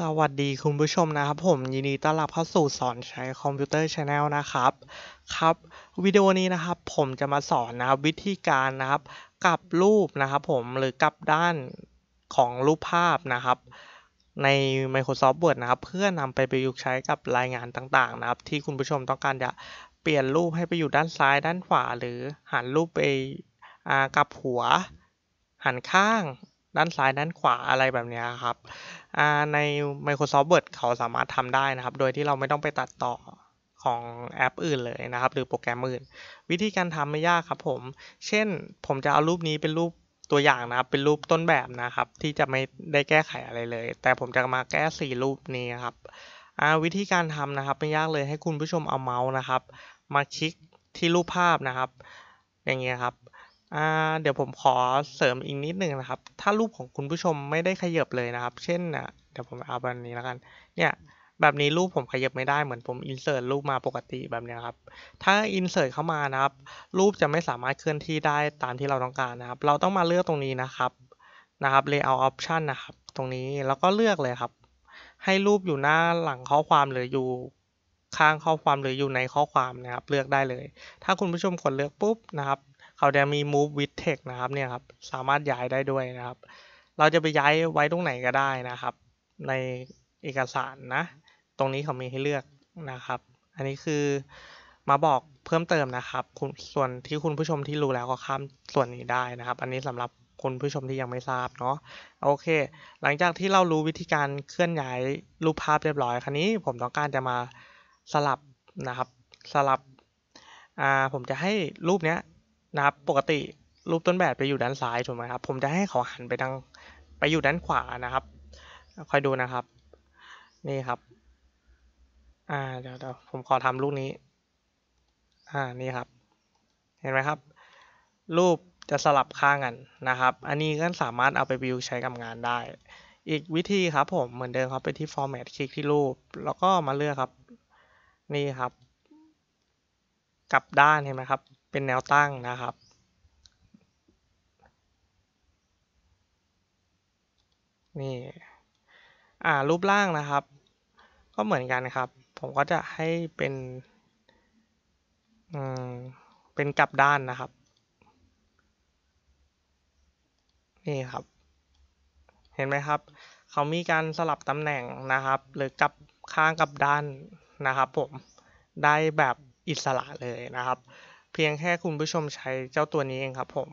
สวัสดีคุณผู้ชมนะครับผมยินดีต้อนรับเข้าสู่สอนใช้คอมพิวเตอร์ชาแนลนะครับ ครับวิดีโอนี้นะครับผมจะมาสอนนะครับวิธีการนะครับกลับรูปนะครับผมหรือกลับด้านของรูปภาพนะครับ ใน Microsoft Word นะครับ เพื่อนำไปประยุกต์ใช้กับรายงานต่างๆนะครับ ที่คุณผู้ชมต้องการจะเปลี่ยนรูปให้ไปอยู่ด้านซ้ายด้านขวา หรือหันรูปไปกลับหัวหันข้างด้านซ้ายด้านขวาอะไรแบบนี้ครับ ใน Microsoft Word เขาสามารถทำได้นะครับ โดยที่เราไม่ต้องไปตัดต่อของแอปอื่นเลยนะครับ หรือโปรแกรมอื่น วิธีการทำไม่ยากครับ ผม เช่นผมจะเอารูปนี้เป็นรูปตัวอย่างนะครับ เป็นรูปต้นแบบนะครับ ที่จะไม่ได้แก้ไขอะไรเลย แต่ผมจะมาแก้ 4 รูปนี้ครับ วิธีการทำนะครับ ไม่ยากเลยให้คุณผู้ชมเอาเมาส์นะครับ มาคลิกที่รูปภาพนะครับ อย่างเงี้ยครับ่าเดี๋ยวผมขอเสริมอีกนิดหนึ่งนะครับ ถ้ารูปของคุณผู้ชมไม่ได้ขยับเลยนะครับ เช่นอ่ะ เดี๋ยวผมเอาแบบนี้แล้วกัน เนี่ย แบบนี้รูปผมขยับไม่ได้ เหมือนผมอินเสิร์ตรูปมาปกติแบบนี้ครับ ถ้าอินเสิร์ตเข้ามานะครับ รูปจะไม่สามารถเคลื่อนที่ได้ตามที่เราต้องการนะครับ เราต้องมาเลือกตรงนี้นะครับ นะครับ layout option นะครับ ตรงนี้ แล้วก็เลือกเลยครับ ให้รูปอยู่หน้าหลังข้อความหรืออยู่ ข้างข้อความหรืออยู่ในข้อความนะครับ เลือกได้เลย ถ้าคุณผู้ชมกดเลือกปุ๊บนะครับเขาจะมี move with text นะครับเนี่ยครับสามารถย้ายได้ด้วยนะครับ เราจะไปย้ายไว้ตรงไหนก็ได้นะครับ ในเอกสารนะ ตรงนี้เขามีให้เลือกนะครับ อันนี้คือมาบอกเพิ่มเติมนะครับ ส่วนที่คุณผู้ชมที่รู้แล้วก็ข้ามส่วนนี้ได้นะครับ อันนี้สำหรับคุณผู้ชมที่ยังไม่ทราบเนาะโอเค หลังจากที่เรารู้วิธีการเคลื่อนย้ายรูปภาพเรียบร้อยคันนี้ผมต้องการจะมาสลับนะครับ สลับอ่าผมจะให้รูปเนี้ยนะครับปกติรูปต้นแบบไปอยู่ด้านซ้ายถูกไหมครับ ผมจะให้เขาหันไปทางไปอยู่ด้านขวานะครับคอยดูนะครับ นี่ครับอ่าเดี๋ยวเดี๋ยวผมขอทำลูกนี้อ่านี่ครับ เห็นไหมครับ รูปจะสลับข้างกันนะครับ อันนี้ก็สามารถเอาไปวิวใช้กับงานได้ อีกวิธีครับผมเหมือนเดิมครับไปที่ format คลิกที่รูป แล้วก็มาเลือกครับนี่ครับ กลับด้านเห็นไหมครับเป็นแนวตั้งนะครับ นี่ อ่ารูปร่างนะครับ ก็เหมือนกันครับ ผมก็จะให้เป็นอืมเป็นกลับด้านนะครับ นี่ครับ เห็นไหมครับ เขามีการสลับตำแหน่งนะครับหรือกับข้างกับด้านนะครับ ผมได้แบบอิสระเลยนะครับเพียงแค่คุณผู้ชมใช้เจ้าตัวนี้เองครับ ผม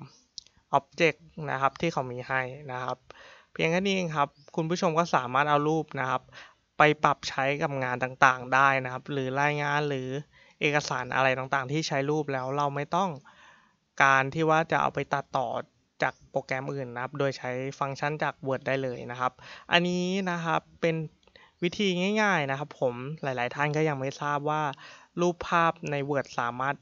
บ b จกต์นะครับที่เขามีให้นะครับ เพียงแค่นี้เองครับคุณผู้ชมก็สามารถเอารูปนะครับ ไปปรับใช้กับงานต่างๆได้นะครับ หรือรายงานหรือเอกสารอะไรต่างๆ ที่ใช้รูปแล้วเราไม่ต้องการที่ว่าจะเอาไปตัดต่อจากโปรแกรมอื่นนะครับโดยใช้ฟังก์ชันจาก Word ได้เลยนะครับ อันนี้นะครับเป็นวิธีง่าย ๆนะครับ ผมหลายๆท่านก็ยังไม่ทราบว่ารูปภาพใน Word สามารถ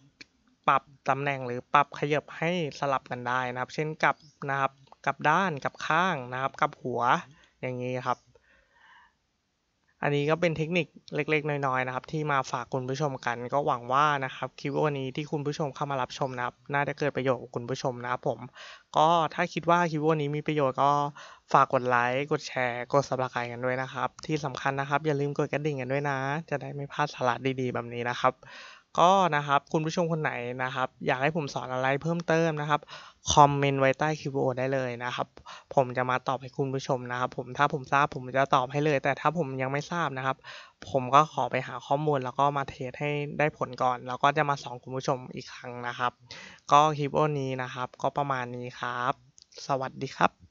ปรับตำแหน่งหรือปรับขยับให้สลับกันได้นะครับ เช่นกับนะครับกับด้านกับข้างนะครับกับหัวอย่างนี้ครับ อันนี้ก็เป็นเทคนิคเล็ก ๆน้อยๆ นะครับ ที่มาฝากคุณผู้ชมกัน ก็หวังว่านะครับคลิปวันนี้ที่คุณผู้ชมเข้ามารับชมนะครับน่าจะเกิดประโยชน์กับคุณผู้ชมนะครับผม ก็ถ้าคิดว่าคลิปวันนี้มีประโยชน์ก็ฝากกดไลค์กดแชร์กดสับสไครกันด้วยนะครับ ที่สำคัญนะครับอย่าลืมกดกระดิ่งกันด้วยนะ จะได้ไม่พลาดสาระดีๆ แบบนี้นะครับก็นะครับ คุณผู้ชมคนไหนนะครับ อยากให้ผมสอนอะไรเพิ่มเติมนะครับคอมเมนต์ไว้ใต้คลิปวโอได้เลยนะครับ ผมจะมาตอบให้คุณผู้ชมนะครับ ผมถ้าผมทราบผมจะตอบให้เลย แต่ถ้าผมยังไม่ทราบนะครับ ผมก็ขอไปหาข้อมูลแล้วก็มาเทสให้ได้ผลก่อนแล้วก็จะมาสอนคุณผู้ชมอีกครั้งนะครับ ก็คลิปวโอนี้นะครับก็ประมาณนี้ครับ สวัสดีครับ